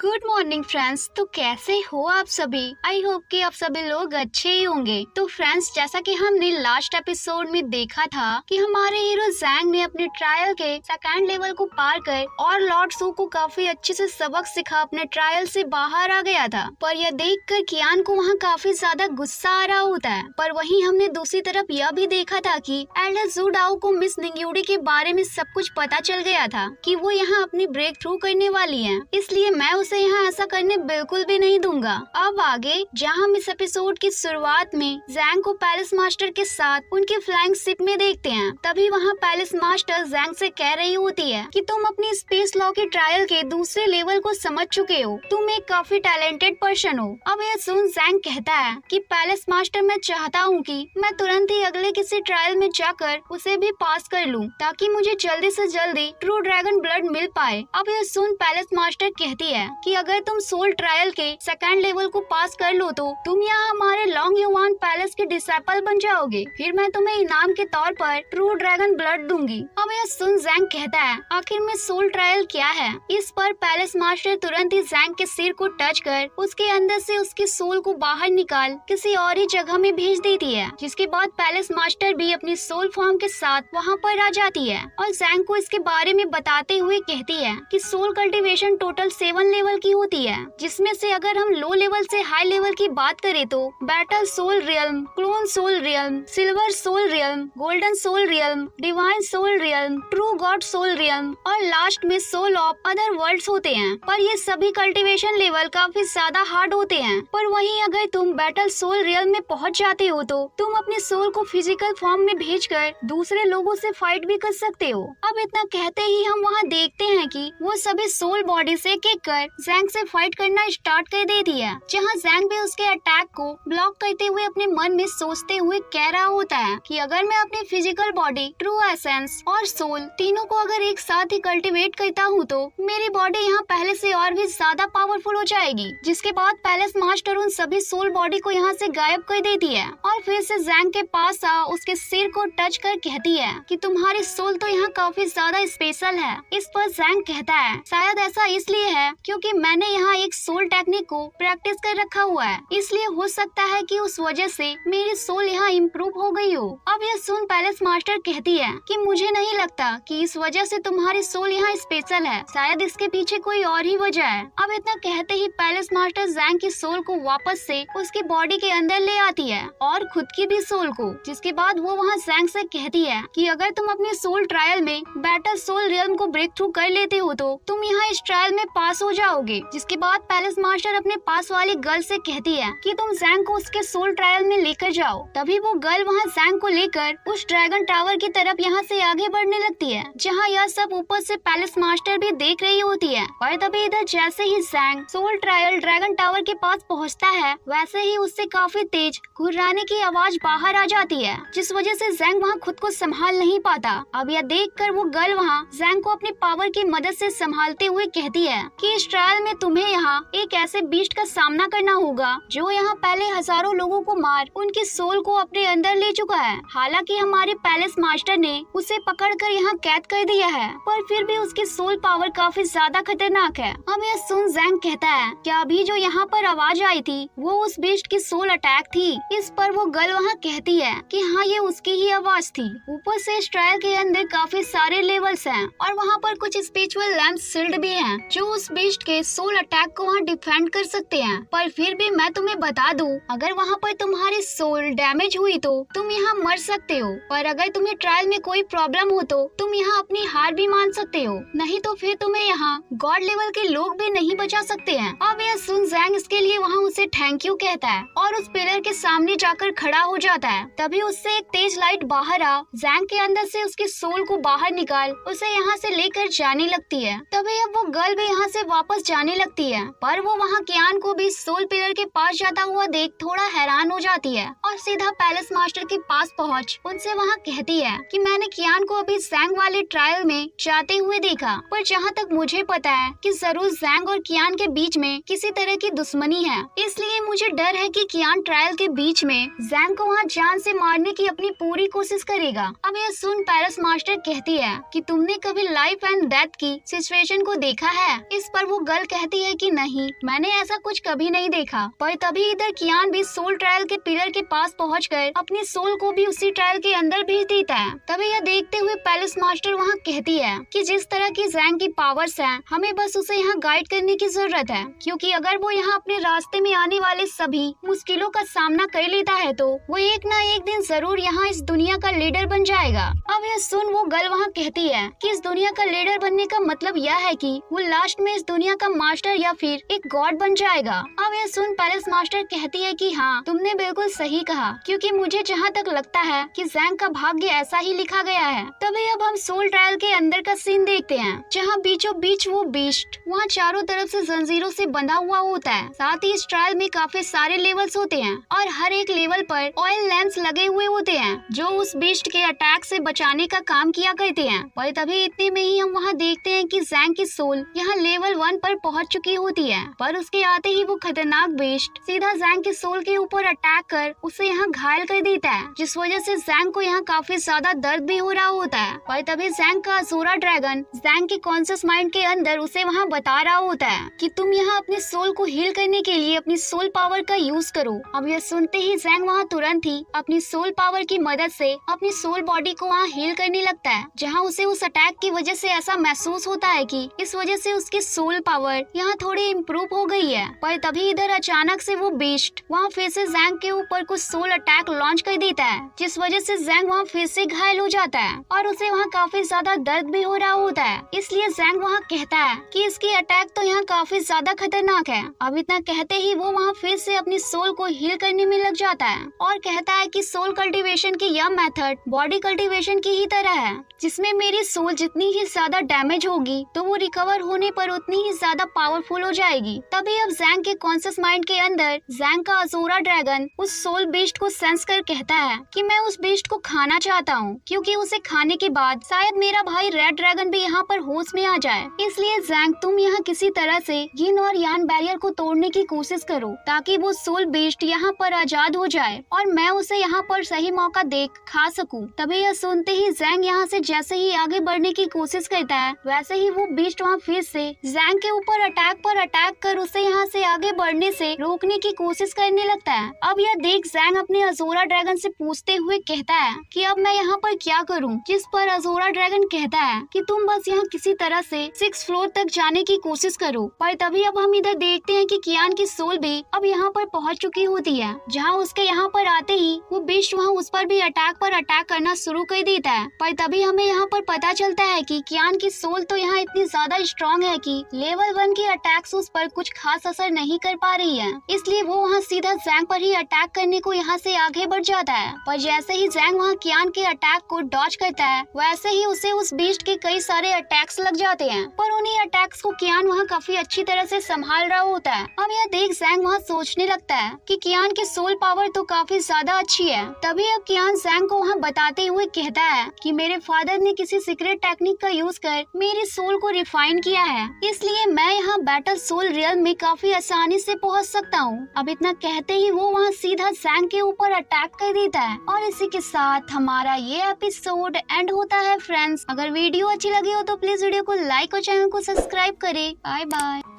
good morning friends तो कैसे हो आप सभी आई होप कि आप सभी लोग अच्छे ही होंगे तो फ्रेंड्स जैसा कि हमने लास्ट एपिसोड में देखा था कि हमारे हीरो जैंग ने अपने ट्रायल के सेकंड लेवल को पार कर और लॉर्ड सो को काफी अच्छे से सबक सिखा अपने ट्रायल से बाहर आ गया था पर यह देख कर कियान को वहाँ काफी ज्यादा गुस्सा आ रहा होता है पर वही हमने दूसरी तरफ यह भी देखा था की एल्डर जूडाओ को मिस निंगयूडी के बारे में सब कुछ पता चल गया था की वो यहाँ अपनी ब्रेक थ्रू करने वाली है इसलिए मैं उसे यहाँ ऐसा करने बिल्कुल भी नहीं दूंगा अब आगे जहाँ हम इस एपिसोड की शुरुआत में जैंग को पैलेस मास्टर के साथ उनके फ्लाइंग शिप में देखते हैं तभी वहाँ पैलेस मास्टर जैंग से कह रही होती है कि तुम अपनी स्पेस लॉ के ट्रायल के दूसरे लेवल को समझ चुके हो तुम एक काफी टैलेंटेड पर्सन हो अब यह सुन जैंग कहता है की पैलेस मास्टर मैं चाहता हूँ की मैं तुरंत ही अगले किसी ट्रायल में जाकर उसे भी पास कर लूँ ताकि मुझे जल्दी ऐसी जल्दी ट्रू ड्रैगन ब्लड मिल पाए अब यह सुन पैलेस मास्टर कहती है कि अगर तुम सोल ट्रायल के सेकेंड लेवल को पास कर लो तो तुम यहाँ हमारे लॉन्ग युवान पैलेस के डिसेपल बन जाओगे फिर मैं तुम्हें इनाम के तौर पर ट्रू ड्रैगन ब्लड दूंगी अब यह सुन जैंग कहता है आखिर में सोल ट्रायल क्या है इस पर पैलेस मास्टर तुरंत ही जैंग के सिर को टच कर उसके अंदर से उसकी सोल को बाहर निकाल किसी और ही जगह में भेज देती है जिसके बाद पैलेस मास्टर भी अपनी सोल फॉर्म के साथ वहाँ पर आ जाती है और जैंग को इसके बारे में बताते हुए कहती है कि soul cultivation total seven level level की होती है जिसमें से अगर हम लो लेवल से हाई लेवल की बात करें तो battle soul realm clone soul realm silver soul realm golden soul realm divine soul realm true god soul realm और लास्ट में सोल ऑफ अदर वर्ल्ड होते हैं पर ये सभी कल्टीवेशन लेवल काफी ज्यादा हार्ड होते हैं पर वहीं अगर तुम बैटल सोल रियल में पहुंच जाते हो तो तुम अपने सोल को फिजिकल फॉर्म में भेजकर दूसरे लोगों से फाइट भी कर सकते हो अब इतना कहते ही हम वहाँ देखते हैं कि वो सभी सोल बॉडी से किक कर जैंग से फाइट करना स्टार्ट कर दे दिया जहाँ जैंग भी उसके अटैक को ब्लॉक करते हुए अपने मन में सोचते हुए कह रहा होता है कि अगर मैं अपने फिजिकल बॉडी ट्रू एसेंस और सोल तीनों को अगर एक साथ ही कल्टिवेट करता हूँ तो मेरी बॉडी यहाँ पहले से और भी ज्यादा पावरफुल हो जाएगी जिसके बाद पैलेस मास्टर उन सभी सोल बॉडी को यहाँ से गायब कर देती है और फिर से जैंग के पास आ उसके सिर को टच कर कहती है कि तुम्हारी सोल तो यहाँ काफी ज्यादा स्पेशल है इस पर जैंग कहता है शायद ऐसा इसलिए है क्यों क्योंकि मैंने यहाँ एक सोल टेक्निक को प्रैक्टिस कर रखा हुआ है इसलिए हो सकता है कि उस वजह से मेरी सोल यहाँ इम्प्रूव हो गई हो अब यह सुन पैलेस मास्टर कहती है कि मुझे नहीं लगता कि इस वजह से तुम्हारी सोल यहाँ स्पेशल है शायद इसके पीछे कोई और ही वजह है अब इतना कहते ही पैलेस मास्टर जैंग की सोल को वापस से उसकी बॉडी के अंदर ले आती है और खुद की भी सोल को जिसके बाद वो वहाँ जैंग से कहती है कि अगर तुम अपने सोल ट्रायल में बैटल सोल रियल को ब्रेक थ्रू कर लेते हो तो तुम यहाँ इस ट्रायल में पास हो जाओ गुस्सा होगी जिसके बाद पैलेस मास्टर अपने पास वाली गर्ल से कहती है कि तुम जैंग को उसके सोल ट्रायल में लेकर जाओ तभी वो गर्ल वहाँ जैंग को लेकर उस ड्रैगन टावर की तरफ यहाँ से आगे बढ़ने लगती है जहाँ यह सब ऊपर से पैलेस मास्टर भी देख रही होती है और तभी इधर जैसे ही Zhang soul trial dragon tower के पास पहुँचता है वैसे ही उससे काफी तेज घुर्राने की आवाज बाहर आ जाती है जिस वजह से जैंग वहाँ खुद को संभाल नहीं पाता अब यह देख कर वो गर्ल वहाँ जैंग को अपने पावर की मदद से संभालते हुए कहती है कि इस ट्रायल में तुम्हें यहाँ एक ऐसे बीस्ट का सामना करना होगा जो यहाँ पहले हजारों लोगों को मार उनके सोल को अपने अंदर ले चुका है हालांकि हमारे पैलेस मास्टर ने उसे पकड़ कर यहाँ कैद कर दिया है पर फिर भी उसकी सोल पावर काफी ज्यादा खतरनाक है अब यह सुन जैंग कहता है कि अभी जो यहाँ पर आवाज आई थी वो उस बीस्ट की सोल अटैक थी इस पर वो गर्ल वहाँ कहती है कि हाँ ये उसकी ही आवाज थी ऊपर से इस ट्रायल के अंदर काफी सारे लेवल्स हैं और वहाँ पर कुछ स्पिरिचुअल लैम्प सील्ड भी हैं जो उस बीस्ट के सोल अटैक को वहाँ डिफेंड कर सकते हैं पर फिर भी मैं तुम्हें बता दूँ अगर वहाँ पर तुम्हारी सोल डैमेज हुई तो तुम यहाँ मर सकते हो और अगर तुम्हें ट्रायल में कोई प्रॉब्लम हो तो तुम यहाँ अपनी हार भी मान सकते हो नहीं तो फिर तुम्हें यहाँ गॉड लेवल के लोग भी नहीं बचा सकते हैं अब यह सुन जैंग इसके लिए वहाँ उसे थैंक यू कहता है और उस पिलर के सामने जाकर खड़ा हो जाता है तभी उससे एक तेज लाइट बाहर आ जैंग के अंदर से उसकी सोल को बाहर निकाल उसे यहाँ से लेकर जाने लगती है तभी अब वो गर्ल भी यहाँ से वापस वापस जाने लगती है पर वो वहाँ क्यान को भी सोल पिलर के पास जाता हुआ देख थोड़ा हैरान हो जाती है और सीधा पैलेस मास्टर के पास पहुँच उनसे वहाँ कहती है कि मैंने कियान को अभी जैंग वाले ट्रायल में जाते हुए देखा पर जहाँ तक मुझे पता है कि जरूर जैंग और कियान के बीच में किसी तरह की दुश्मनी है इसलिए मुझे डर है कि कियान ट्रायल के बीच में जैंग को वहाँ जान से मारने की अपनी पूरी कोशिश करेगा अब यह सुन पैलेस मास्टर कहती है कि तुमने कभी लाइफ एंड डेथ की सिचुएशन को देखा है इस पर वो गर्ल कहती है कि नहीं मैंने ऐसा कुछ कभी नहीं देखा पर तभी इधर कियान भी सोल ट्रायल के पिलर के पास पहुँच कर अपनी सोल को भी उसी ट्रायल के अंदर भेज देता है तभी यह देखते हुए पैलेस मास्टर वहाँ कहती है कि जिस तरह की जैंग की पावर्स हैं हमें बस उसे यहाँ गाइड करने की जरूरत है क्योंकि अगर वो यहाँ अपने रास्ते में आने वाले सभी मुश्किलों का सामना कर लेता है तो वो एक न एक दिन जरूर यहाँ इस दुनिया का लीडर बन जाएगा अब यह सुन वो गर्ल वहाँ कहती है कि इस दुनिया का लीडर बनने का मतलब यह है कि वो लास्ट में इस दुनिया का मास्टर या फिर एक गॉड बन जाएगा अब यह सुन पैलेस मास्टर कहती है कि हाँ तुमने बिल्कुल सही कहा क्योंकि मुझे जहाँ तक लगता है कि जैंग का भाग्य ऐसा ही लिखा गया है तभी अब हम सोल ट्रायल के अंदर का सीन देखते हैं जहाँ बीचों बीच वो बीस्ट वहाँ चारों तरफ से जंजीरों से बंधा हुआ होता है साथ ही इस ट्रायल में काफी सारे लेवल्स होते हैं और हर एक लेवल पर ऑयल लैंप्स लगे हुए होते हैं जो उस बीस्ट के अटैक से बचाने का काम किया करते हैं पर तभी इतने में ही हम वहाँ देखते हैं कि जैंग की सोल यहाँ लेवल वन पर पहुंच चुकी होती है पर उसके आते ही वो खतरनाक बेस्ट सीधा जैंग के सोल के ऊपर अटैक कर उसे यहाँ घायल कर देता है जिस वजह से जैंग को यहाँ काफी ज्यादा दर्द भी हो रहा होता है पर तभी जैंग का अजोरा ड्रैगन जैंग के कॉन्सियस माइंड के अंदर उसे वहाँ बता रहा होता है की तुम यहाँ अपने सोल को हील करने के लिए अपनी सोल पावर का यूज करो अब यह सुनते ही जैंग वहाँ तुरंत ही अपनी सोल पावर की मदद से अपनी सोल बॉडी को वहाँ हील करने लगता है जहाँ उसे उस अटैक की वजह से ऐसा महसूस होता है कि इस वजह से उसकी सोल पावर पावर यहाँ थोड़ी इम्प्रूव हो गई है पर तभी इधर अचानक से वो बेस्ट वहाँ फिर से जैंग के ऊपर कुछ सोल अटैक लॉन्च कर देता है जिस वजह से जैंग वहाँ फिर से घायल हो जाता है और उसे वहाँ काफी ज्यादा दर्द भी हो रहा होता है इसलिए जैंग वहाँ कहता है की इसकी अटैक तो यहाँ काफी ज्यादा खतरनाक है अब इतना कहते ही वो वहाँ फिर से अपनी सोल को हील करने में लग जाता है और कहता है की सोल कल्टिवेशन की यह मेथड बॉडी कल्टिवेशन की ही तरह है जिसमें मेरी सोल जितनी ही ज्यादा डैमेज होगी तो वो रिकवर होने पर उतनी ही ज्यादा पावरफुल हो जाएगी तभी अब जैंग के कॉन्सियस माइंड के अंदर जैंग का अजोरा ड्रैगन उस सोल बीस्ट को सेंस कर कहता है कि मैं उस बीस्ट को खाना चाहता हूँ क्योंकि उसे खाने के बाद शायद मेरा भाई रेड ड्रैगन भी यहाँ पर होश में आ जाए इसलिए जैंग तुम यहाँ किसी तरह से यिन और यान बैरियर को तोड़ने की कोशिश करो ताकि वो सोल बेस्ट यहाँ पर आजाद हो जाए और मैं उसे यहाँ पर सही मौका देख खा सकूँ तभी यह सुनते ही जैंग यहाँ से जैसे ही आगे बढ़ने की कोशिश करता है वैसे ही वो बीस्ट वहाँ फिर से जैंग के ऊपर अटैक पर अटैक कर उसे यहाँ से आगे बढ़ने से रोकने की कोशिश करने लगता है अब यह देख जैंग अपने अजोरा ड्रैगन से पूछते हुए कहता है कि अब मैं यहाँ पर क्या करूँ जिस पर अजोरा ड्रैगन कहता है कि तुम बस यहाँ किसी तरह से सिक्स फ्लोर तक जाने की कोशिश करो पर तभी अब हम इधर देखते हैं कि कियान की सोल भी अब यहाँ पर पहुँच चुकी होती है जहाँ उसके यहाँ पर आते ही वो बिश वहाँ उस पर भी अटैक पर अटैक करना शुरू कर देता है पर तभी हमें यहाँ पर पता चलता है कि कियान की सोल तो यहाँ इतनी ज्यादा स्ट्रॉन्ग है कि ले लेवल वन की अटैक्स उस पर कुछ खास असर नहीं कर पा रही है इसलिए वो वहाँ सीधा जैंग पर ही अटैक करने को यहाँ से आगे बढ़ जाता है पर जैसे ही जैंग वहाँ कियान के अटैक को डॉच करता है वैसे ही उसे उस बीस्ट के कई सारे अटैक्स लग जाते हैं पर उन्हीं अटैक्स को कियान वहाँ काफी अच्छी तरह से संभाल रहा होता है अब यह देख जैंग वहाँ सोचने लगता है कि कियान की सोल पावर तो काफी ज्यादा अच्छी है तभी अब कियान जैंग को वहाँ बताते हुए कहता है कि मेरे फादर ने किसी सीक्रेट टेक्निक का यूज कर मेरी सोल को रिफाइन किया है इसलिए मैं यहाँ बैटल सोल रियल में काफी आसानी से पहुँच सकता हूँ अब इतना कहते ही वो वहाँ सीधा सैंग के ऊपर अटैक कर देता है और इसी के साथ हमारा ये एपिसोड एंड होता है फ्रेंड्स अगर वीडियो अच्छी लगी हो तो प्लीज वीडियो को लाइक और चैनल को सब्सक्राइब करे बाय बाय